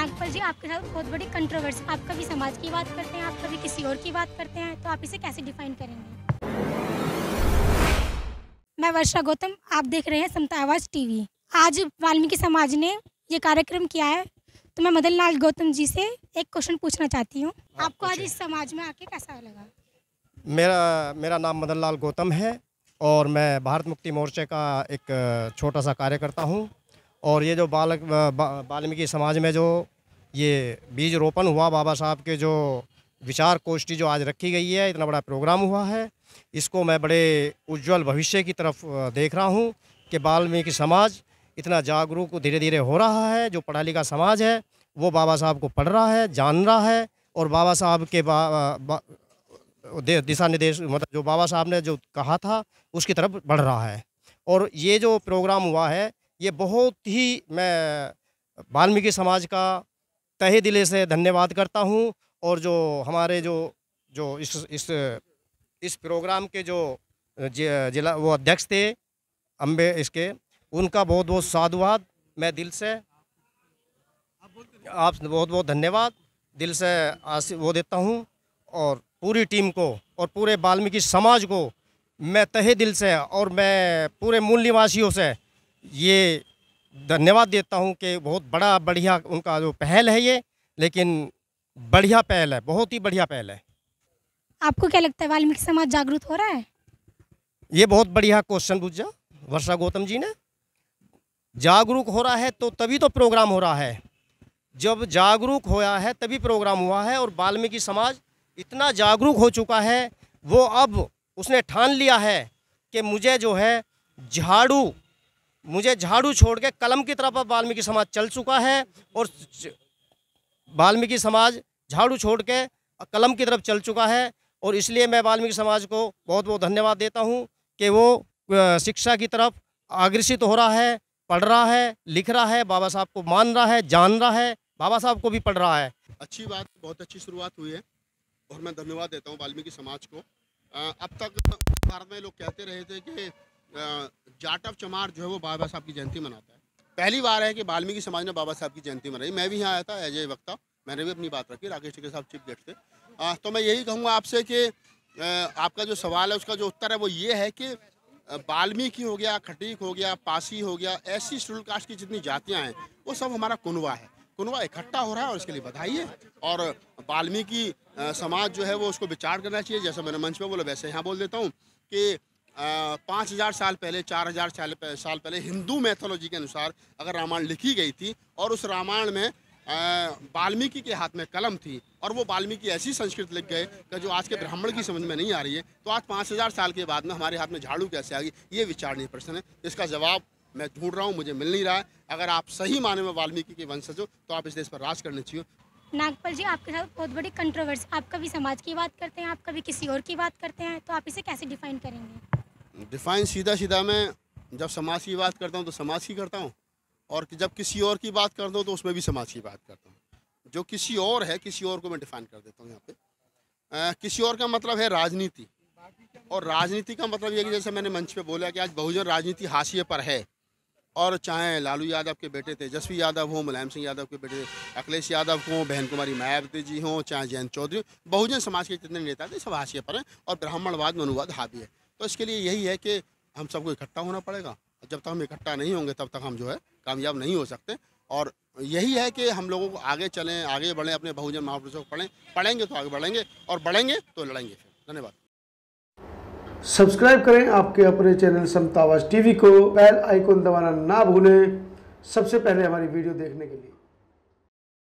नागपाल जी आपके साथ बहुत बड़ी कंट्रोवर्सी आप कभी समाज की बात करते हैं आप कभी किसी और की बात करते हैं तो आप इसे कैसे डिफाइन करेंगे मैं वर्षा गौतम आप देख रहे हैं समता आवाज टीवी आज वाल्मीकि समाज ने ये कार्यक्रम किया है तो मैं मदन लाल गौतम जी से एक क्वेश्चन पूछना चाहती हूँ हाँ, आपको आज इस समाज में आके कैसा लगा मेरा मेरा नाम मदन लाल गौतम है और मैं भारत मुक्ति मोर्चे का एक छोटा सा कार्यकर्ता हूँ और ये जो बालक वाल्मीकि समाज में जो ये बीज रोपण हुआ बाबा साहब के जो विचार कोष्ठी जो आज रखी गई है इतना बड़ा प्रोग्राम हुआ है इसको मैं बड़े उज्जवल भविष्य की तरफ देख रहा हूँ कि वाल्मीकि समाज इतना जागरूक धीरे धीरे हो रहा है जो पढ़ा लिखा समाज है वो बाबा साहब को पढ़ रहा है जान रहा है और बाबा साहब के बा, बा, दिशा निर्देश मतलब जो बाबा साहब ने जो कहा था उसकी तरफ बढ़ रहा है और ये जो प्रोग्राम हुआ है ये बहुत ही मैं वाल्मीकि समाज का तहे दिले से धन्यवाद करता हूँ और जो हमारे जो जो इस इस इस प्रोग्राम के जो जिला वो अध्यक्ष थे अम्बे इसके उनका बहुत बहुत साधुवाद मैं दिल से आप बहुत बहुत धन्यवाद दिल से आशी वो देता हूँ और पूरी टीम को और पूरे वाल्मीकि समाज को मैं तहे दिल से और मैं पूरे मूल निवासियों से ये धन्यवाद देता हूँ कि बहुत बड़ा बढ़िया उनका जो पहल है ये लेकिन बढ़िया पहल है बहुत ही बढ़िया पहल है आपको क्या लगता है वाल्मीकि समाज जागरूक हो रहा है ये बहुत बढ़िया क्वेश्चन पूछा वर्षा गौतम जी ने जागरूक हो रहा है तो तभी तो प्रोग्राम हो रहा है जब जागरूक होया है तभी प्रोग्राम हुआ है और वाल्मीकि समाज इतना जागरूक हो चुका है वो अब उसने ठान लिया है कि मुझे जो है झाड़ू मुझे झाड़ू छोड़ के कलम की तरफ अब वाल्मीकि समाज चल चुका है और वाल्मीकि समाज झाड़ू छोड़ के कलम की तरफ चल चुका है और इसलिए मैं वाल्मीकि समाज को बहुत बहुत धन्यवाद देता हूँ कि वो शिक्षा की तरफ आग्रसित हो रहा है पढ़ रहा है लिख रहा है बाबा साहब को मान रहा है जान रहा है बाबा साहब को भी पढ़ रहा है अच्छी बात बहुत अच्छी शुरुआत हुई है और मैं धन्यवाद देता हूँ वाल्मीकि समाज को अब तक भारत में लोग कहते रहे थे कि जाट ऑफ चमार जो है वो बाबा साहब की जयंती मनाता है पहली बार है कि बाल्मीकि समाज ने बाबा साहब की जयंती मनाई मैं भी यहाँ आया था एज ए वक्ता मैंने भी अपनी बात रखी राकेश टिके साहब चीफ गेस्ट थे तो मैं यही कहूँगा आपसे कि आपका जो सवाल है उसका जो उत्तर है वो ये है कि बाल्मीकि हो गया खटीक हो गया पासी हो गया ऐसी शेड्यूल कास्ट की जितनी जातियाँ हैं वो सब हमारा कुनवा है कुनवा इकट्ठा हो रहा है और इसके लिए बधाई है और बाल्मीकि समाज जो है वो उसको विचार करना चाहिए जैसा मैंने मंच पर बोला वैसे यहाँ बोल देता हूँ कि पाँच हज़ार साल पहले चार हज़ार साल साल पहले हिंदू मैथोलॉजी के अनुसार अगर रामायण लिखी गई थी और उस रामायण में वाल्मीकि के हाथ में कलम थी और वो वाल्मीकि ऐसी संस्कृत लिख गए कि जो आज के ब्राह्मण की समझ में नहीं आ रही है तो आज पाँच हज़ार साल के बाद में हमारे हाथ में झाड़ू कैसे आ गई ये विचारणीय प्रश्न है इसका जवाब मैं ढूंढ रहा हूँ मुझे मिल नहीं रहा है अगर आप सही माने में वाल्मीकि के वंशज हो तो आप इस देश पर राज करने चाहिए नागपाल जी आपके साथ बहुत बड़ी कंट्रोवर्सी आप कभी समाज की बात करते हैं आप कभी किसी और की बात करते हैं तो आप इसे कैसे डिफाइन करेंगे डिफाइन सीधा सीधा मैं जब समाज की बात करता हूँ तो समाज की करता हूँ और जब किसी और की बात करता हूँ तो उसमें भी समाज की बात करता हूँ जो किसी और है किसी और को मैं डिफाइन कर देता हूँ यहाँ पे आ, किसी और का मतलब है राजनीति और राजनीति का मतलब ये कि जैसे मैंने मंच पे बोला कि आज बहुजन राजनीति हाशिए पर है और चाहे लालू यादव के बेटे तेजस्वी यादव हों मुलायम सिंह यादव के बेटे अखिलेश यादव हों बहन कुमारी मायावती जी हों चाहे जयंत चौधरी बहुजन समाज के जितने नेता थे सब हाशिए पर हैं और ब्राह्मणवाद मनुवाद हावी है तो इसके लिए यही है कि हम सबको इकट्ठा होना पड़ेगा जब तक हम इकट्ठा नहीं होंगे तब तक हम जो है कामयाब नहीं हो सकते और यही है कि हम लोगों को आगे चलें आगे बढ़ें अपने बहुजन महापुरुषों को पढ़ें पढ़ेंगे तो आगे बढ़ेंगे और बढ़ेंगे तो लड़ेंगे धन्यवाद सब्सक्राइब करें आपके अपने चैनल समतावाज टीवी को बेल आइकॉन दबाना ना भूलें सबसे पहले हमारी वीडियो देखने के लिए